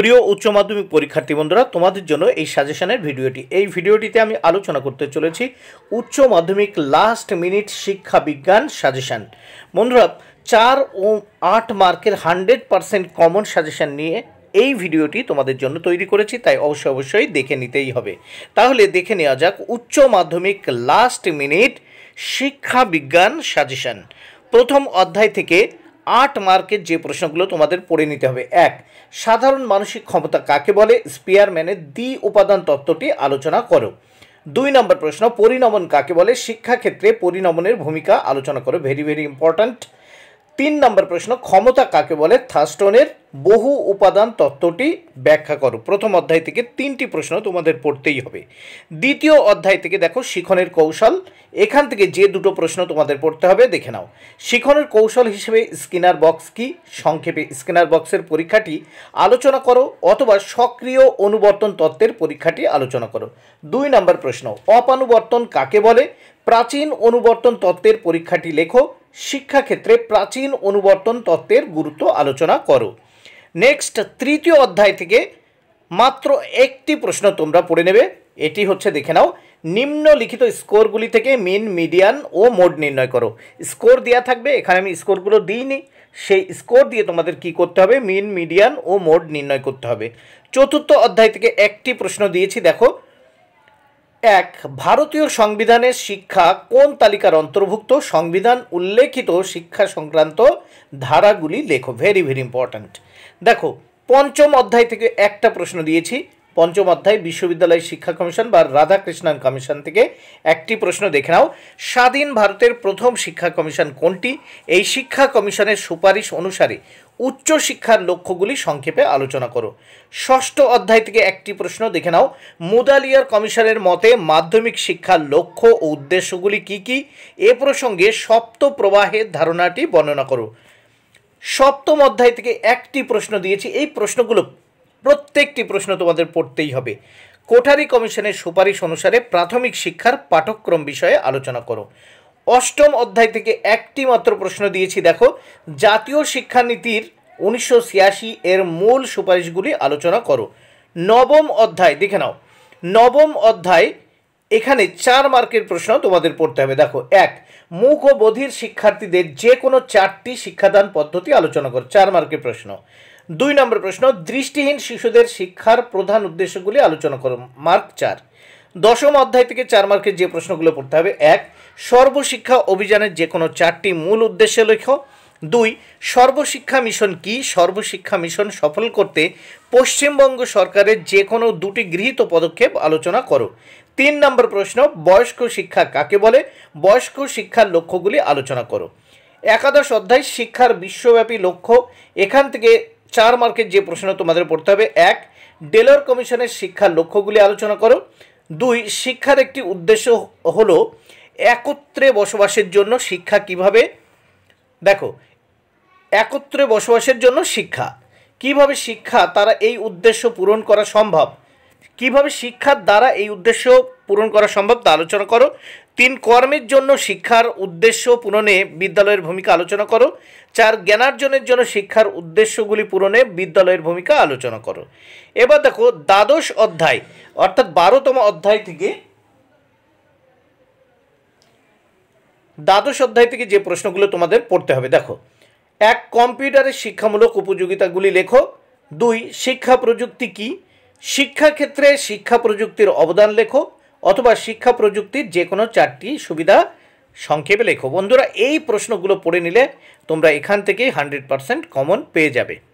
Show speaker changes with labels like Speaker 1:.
Speaker 1: প্রিয় উচ্চ মাধ্যমিক পরীক্ষার্থী বন্ধুরা তোমাদের জন্য এই সাজেশনের ভিডিওটি এই ভিডিওটিতে আমি আলোচনা করতে চলেছি উচ্চ মাধ্যমিক লাস্ট মিনিট শিক্ষা বিজ্ঞান সাজেশান বন্ধুরা চার ও আট মার্কের হান্ড্রেড পারসেন্ট কমন সাজেশান নিয়ে এই ভিডিওটি তোমাদের জন্য তৈরি করেছি তাই অবশ্যই অবশ্যই দেখে নিতেই হবে তাহলে দেখে নেওয়া যাক উচ্চ মাধ্যমিক লাস্ট মিনিট শিক্ষা বিজ্ঞান সাজেশান প্রথম অধ্যায় থেকে আট মার্কের যে প্রশ্নগুলো তোমাদের পড়ে নিতে হবে এক সাধারণ মানসিক ক্ষমতা কাকে বলে স্পিয়ারম্যানের দ্বি উপাদান তত্ত্বটি আলোচনা করো দুই নম্বর প্রশ্ন পরিণমন কাকে বলে শিক্ষাক্ষেত্রে পরিণমনের ভূমিকা আলোচনা করো ভেরি ভেরি ইম্পর্ট্যান্ট তিন নম্বর প্রশ্ন ক্ষমতা কাকে বলে থাস্টনের বহু উপাদান তত্ত্বটি ব্যাখ্যা করো প্রথম অধ্যায় থেকে তিনটি প্রশ্ন তোমাদের পড়তেই হবে দ্বিতীয় অধ্যায় থেকে দেখো শিখনের কৌশল এখান থেকে যে দুটো প্রশ্ন তোমাদের পড়তে হবে দেখে নাও শিখনের কৌশল হিসেবে স্কিনার বক্স কি সংক্ষেপে স্কিনার বক্সের পরীক্ষাটি আলোচনা করো অথবা সক্রিয় অনুবর্তন তত্ত্বের পরীক্ষাটি আলোচনা করো দুই নম্বর প্রশ্ন অপানুবর্তন কাকে বলে প্রাচীন অনুবর্তন তত্ত্বের পরীক্ষাটি লেখো শিক্ষাক্ষেত্রে প্রাচীন অনুবর্তন তত্ত্বের গুরুত্ব আলোচনা করো নেক্সট তৃতীয় অধ্যায় থেকে মাত্র একটি প্রশ্ন তোমরা পড়ে নেবে এটি হচ্ছে দেখে নাও নিম্নলিখিত স্কোরগুলি থেকে মিন মিডিয়ান ও মোড নির্ণয় করো স্কোর দেওয়া থাকবে এখানে আমি স্কোরগুলো দিইনি সেই স্কোর দিয়ে তোমাদের কি করতে হবে মিন মিডিয়ান ও মোড নির্ণয় করতে হবে চতুর্থ অধ্যায় থেকে একটি প্রশ্ন দিয়েছি দেখো এক ভারতীয় সংবিধানের শিক্ষা কোন তালিকার অন্তর্ভুক্ত সংবিধান উল্লেখিত শিক্ষা সংক্রান্ত ধারাগুলি লেখো ভেরি ভেরি ইম্পর্ট্যান্ট দেখো পঞ্চম অধ্যায় থেকে একটা প্রশ্ন দিয়েছি পঞ্চম অধ্যায় বিশ্ববিদ্যালয় শিক্ষা কমিশন বা রাধাকৃষ্ণন কমিশন থেকে একটি প্রশ্ন দেখে নাও স্বাধীন ভারতের প্রথম শিক্ষা কমিশন কোনটি এই শিক্ষা কমিশনের সুপারিশ অনুসারে উচ্চশিক্ষার লক্ষ্যগুলি সংক্ষেপে আলোচনা করো ষষ্ঠ অধ্যায় থেকে একটি প্রশ্ন দেখে নাও মুদালিয়ার কমিশনের মতে মাধ্যমিক শিক্ষার লক্ষ্য ও উদ্দেশ্যগুলি কি কি এ প্রসঙ্গে সপ্ত প্রবাহের ধারণাটি বর্ণনা করো সপ্তম অধ্যায় থেকে একটি প্রশ্ন দিয়েছি এই প্রশ্নগুলো প্রত্যেকটি প্রশ্ন তোমাদের পড়তেই হবে কোঠারি কমিশনের সুপারিশ অনুসারে প্রাথমিক শিক্ষার পাঠক্রম বিষয়ে আলোচনা করো অষ্টম অধ্যায় থেকে একটি মাত্র প্রশ্ন দিয়েছি দেখো জাতীয় শিক্ষানীতির উনিশশো এর মূল সুপারিশগুলি আলোচনা করো নবম অধ্যায় দেখে নাও নবম অধ্যায় এখানে চার মার্কের প্রশ্ন তোমাদের পড়তে হবে দেখো এক মুখ ও বধির শিক্ষার্থীদের যে কোনো চারটি শিক্ষাদান পদ্ধতি আলোচনা করো চার মার্কের প্রশ্ন দুই নম্বর প্রশ্ন দৃষ্টিহীন শিশুদের শিক্ষার প্রধান উদ্দেশ্যগুলি আলোচনা করো মার্ক চার দশম অধ্যায় থেকে চার মার্কের যে প্রশ্নগুলো পড়তে হবে এক সর্বশিক্ষা অভিযানের যে কোনো চারটি মূল উদ্দেশ্যে লেখো দুই সর্বশিক্ষা মিশন কি সর্বশিক্ষা মিশন সফল করতে পশ্চিমবঙ্গ সরকারের যে কোনো দুটি গৃহীত পদক্ষেপ আলোচনা করো তিন নম্বর প্রশ্ন বয়স্ক শিক্ষা কাকে বলে বয়স্ক শিক্ষার লক্ষ্যগুলি আলোচনা করো একাদশ অধ্যায় শিক্ষার বিশ্বব্যাপী লক্ষ্য এখান থেকে চার মার্কের যে প্রশ্ন তোমাদের পড়তে হবে এক ডেলর কমিশনের শিক্ষার লক্ষ্যগুলি আলোচনা করো দুই শিক্ষার একটি উদ্দেশ্য হলো একত্রে বসবাসের জন্য শিক্ষা কিভাবে দেখো একত্রে বসবাসের জন্য শিক্ষা কিভাবে শিক্ষা তারা এই উদ্দেশ্য পূরণ করা সম্ভব কিভাবে শিক্ষার দ্বারা এই উদ্দেশ্য পূরণ করা সম্ভব তা আলোচনা করো তিন কর্মের জন্য শিক্ষার উদ্দেশ্য পূরণে বিদ্যালয়ের ভূমিকা আলোচনা করো চার জ্ঞানার্জনের জন্য শিক্ষার উদ্দেশ্যগুলি পূরণে বিদ্যালয়ের ভূমিকা আলোচনা করো এবার দেখো দ্বাদশ অধ্যায় অর্থাৎ বারোতম অধ্যায় থেকে দ্বাদশ অধ্যায় থেকে যে প্রশ্নগুলো তোমাদের পড়তে হবে দেখো এক কম্পিউটারের শিক্ষামূলক উপযোগিতাগুলি লেখো দুই শিক্ষা প্রযুক্তি কি শিক্ষাক্ষেত্রে শিক্ষা প্রযুক্তির অবদান লেখো অথবা শিক্ষা প্রযুক্তির যে কোনো চারটি সুবিধা সংক্ষেপে লেখো বন্ধুরা এই প্রশ্নগুলো পড়ে নিলে তোমরা এখান থেকেই হান্ড্রেড পারসেন্ট কমন পেয়ে যাবে